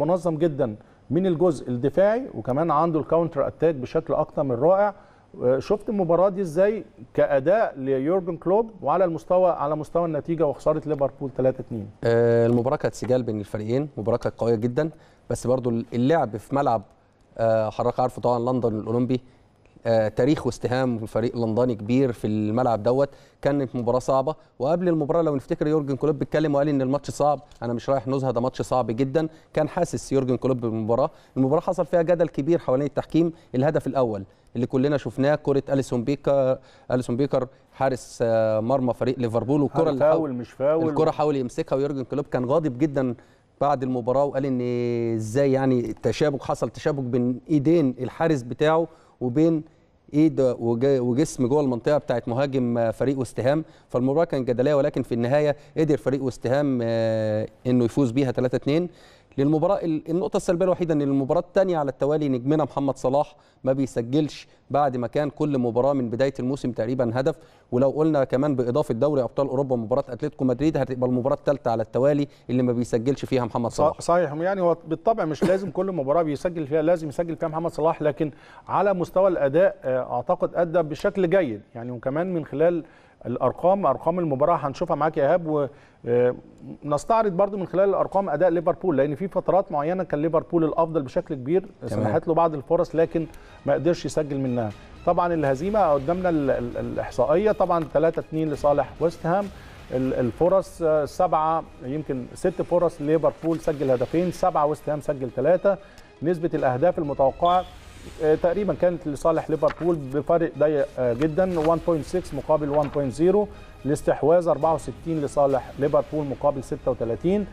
منظم جدا من الجزء الدفاعي وكمان عنده الكاونتر اتاك بشكل اكتر من رائع آه، شفت المباراه دي ازاي كاداء ليورجن كلوب وعلى المستوى على مستوى النتيجه وخساره ليفربول 3 2 آه المباراه كانت سجال بين الفريقين مباراه كانت قويه جدا بس برضو اللعب في ملعب آه حضرتك عارفه طبعا لندن الاولمبي آه، تاريخ واستهام فريق لندني كبير في الملعب دوت كانت مباراه صعبه وقبل المباراه لو نفتكر يورجن كلوب بيتكلم وقال ان الماتش صعب انا مش رايح نزهه ده ماتش صعب جدا كان حاسس يورجن كلوب بالمباراه المباراه حصل فيها جدل كبير حوالين التحكيم الهدف الاول اللي كلنا شفناه كره اليسون بيكر اليسون بيكر حارس آه، مرمى فريق ليفربول والكره اللي حاول مش فاول الكره حاول يمسكها ويورجن كلوب كان غاضب جدا بعد المباراه وقال ان ازاي يعني تشابك حصل تشابك بين ايدين الحارس بتاعه وبين ايد وجسم جوه المنطقه بتاعت مهاجم فريق وستهام فالمباراه كانت جدليه ولكن في النهايه قدر فريق وستهام آه، انه يفوز بيها 3 2 للمباراه النقطه السلبيه الوحيده ان المباراه الثانيه على التوالي نجمنا محمد صلاح ما بيسجلش بعد ما كان كل مباراه من بدايه الموسم تقريبا هدف ولو قلنا كمان باضافه دوري ابطال اوروبا مباراه اتلتيكو مدريد هتبقى المباراه الثالثه على التوالي اللي ما بيسجلش فيها محمد صلاح صحيح يعني هو بالطبع مش لازم كل مباراه بيسجل فيها لازم يسجل فيها محمد صلاح لكن على مستوى الاداء آه، اعتقد ادى بشكل جيد يعني وكمان من خلال الارقام ارقام المباراه هنشوفها معاك يا ايهاب ونستعرض آه، برضو من خلال الارقام اداء ليفربول لان في فترات معينه كان ليفربول الافضل بشكل كبير سمحت له بعض الفرص لكن ما قدرش يسجل منها طبعا الهزيمه قدامنا الاحصائيه طبعا 3 2 لصالح ويست هام الفرص آه، سبعه يمكن ست فرص ليفربول سجل هدفين سبعه ويست هام سجل ثلاثه نسبه الاهداف المتوقعه آه، تقريبا كانت لصالح ليفربول بفرق ضيق آه، جدا 1.6 مقابل 1.0 الاستحواذ 64 لصالح ليفربول مقابل 36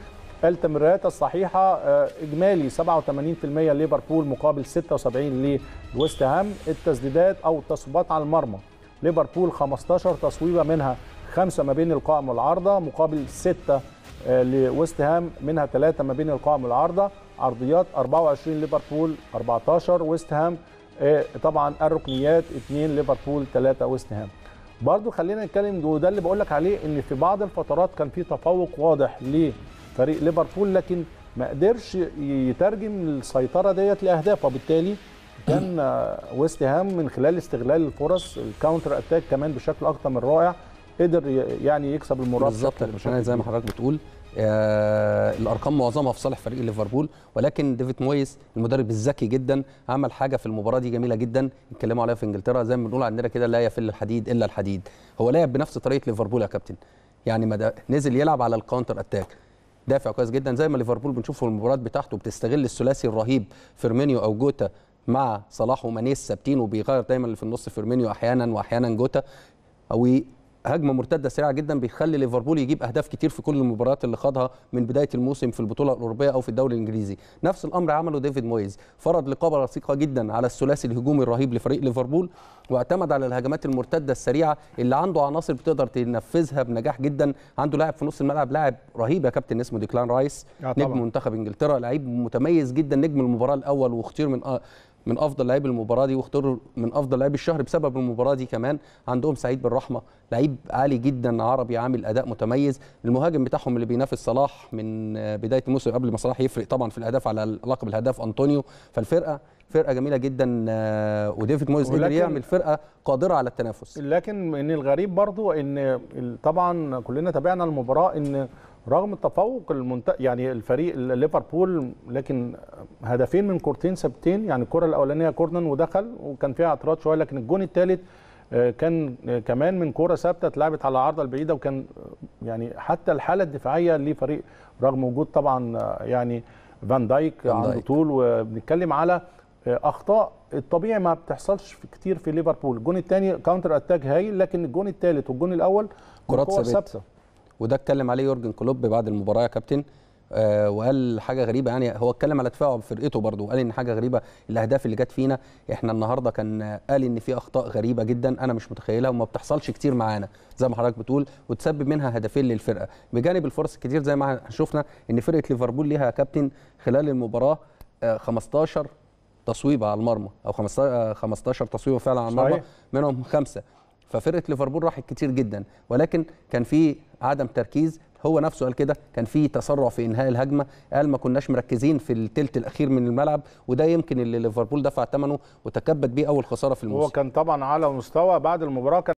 التمريرات الصحيحة آه، إجمالي 87% ليفربول مقابل 76 لويست هام التسديدات أو التصويبات على المرمى ليفربول 15 تصويبة منها خمسة ما بين القائم والعارضة مقابل سته لويست هام منها ثلاثة ما بين القائم والعارضة عرضيات 24 ليفربول 14 ويست هام آه، طبعا الركنيات 2 ليفربول 3 ويست هام برضو خلينا نتكلم وده اللي بقول لك عليه ان في بعض الفترات كان في تفوق واضح لفريق ليفربول لكن ما قدرش يترجم السيطره ديت لاهداف وبالتالي كان آه، ويست هام من خلال استغلال الفرص الكاونتر اتاك كمان بشكل اكتر من رائع قدر يعني يكسب المباراه بالظبط زي ما حضرتك بتقول آه، الارقام معظمها في صالح فريق ليفربول ولكن ديفيد مويس المدرب الذكي جدا عمل حاجه في المباراه دي جميله جدا اتكلموا عليها في انجلترا زي ما بنقول عندنا كده لا يفل الحديد الا الحديد هو لعب بنفس طريقه ليفربول يا كابتن يعني ما نزل يلعب على الكاونتر اتاك دافع كويس جدا زي ما ليفربول بنشوفه في المباريات بتاعته بتستغل الثلاثي الرهيب فيرمينيو او جوتا مع صلاح ومانيس ثابتين وبيغير دايما اللي في النص فيرمينيو احيانا واحيانا جوتا او هجمه مرتده سريعه جدا بيخلي ليفربول يجيب اهداف كتير في كل المباريات اللي خاضها من بدايه الموسم في البطوله الاوروبيه او في الدوري الانجليزي نفس الامر عمله ديفيد مويز فرض لقابه رصيقه جدا على الثلاثي الهجومي الرهيب لفريق ليفربول واعتمد على الهجمات المرتده السريعه اللي عنده عناصر بتقدر تنفذها بنجاح جدا عنده لاعب في نص الملعب لاعب رهيب يا كابتن اسمه ديكلان رايس آه، نجم منتخب انجلترا لعيب متميز جدا نجم المباراه الاول واختير من آه، من افضل لعيب المباراه دي واختاروا من افضل لعيب الشهر بسبب المباراه دي كمان عندهم سعيد بالرحمه لعيب عالي جدا عربي عامل اداء متميز المهاجم بتاعهم اللي بينافس صلاح من بدايه الموسم قبل ما صلاح يفرق طبعا في الاهداف على لقب الهداف انطونيو فالفرقه فرقه جميله جدا آه، وديفيد مويز قدر يعمل فرقه قادره على التنافس لكن ان الغريب برضو ان طبعا كلنا تابعنا المباراه ان رغم التفوق المنت... يعني الفريق ليفربول لكن هدفين من كورتين ثابتين يعني الكره الاولانيه كورنر ودخل وكان فيها اعتراض شويه لكن الجون الثالث آه، كان آه، كمان من كوره ثابته اتلعبت على العارضه البعيده وكان آه، يعني حتى الحاله الدفاعيه لفريق رغم وجود طبعا يعني فان دايك, فان دايك. عنده طول وبنتكلم على اخطاء الطبيعي ما بتحصلش كتير في ليفربول الجون الثاني كاونتر اتاك هايل لكن الجون الثالث والجون الاول كرات ثابته وده اتكلم عليه يورجن كلوب بعد المباراه يا كابتن آه، وقال حاجه غريبه يعني هو اتكلم على دفاعه فرقته برضه وقال ان حاجه غريبه الاهداف اللي جت فينا احنا النهارده كان قال ان في اخطاء غريبه جدا انا مش متخيلها وما بتحصلش كتير معانا زي ما حضرتك بتقول وتسبب منها هدفين للفرقه بجانب الفرص الكتير زي ما شفنا ان فرقه ليفربول ليها كابتن خلال المباراه 15 آه، تصويبه على المرمى او 15 آه، تصويبه فعلا على المرمى منهم خمسه ففرقه ليفربول راحت كتير جدا ولكن كان في عدم تركيز هو نفسه قال كده كان في تسرع في انهاء الهجمه قال ما كناش مركزين في الثلث الاخير من الملعب وده يمكن اللي ليفربول دفع ثمنه وتكبد بيه اول خساره في الموسم هو كان طبعا على مستوى بعد المباراه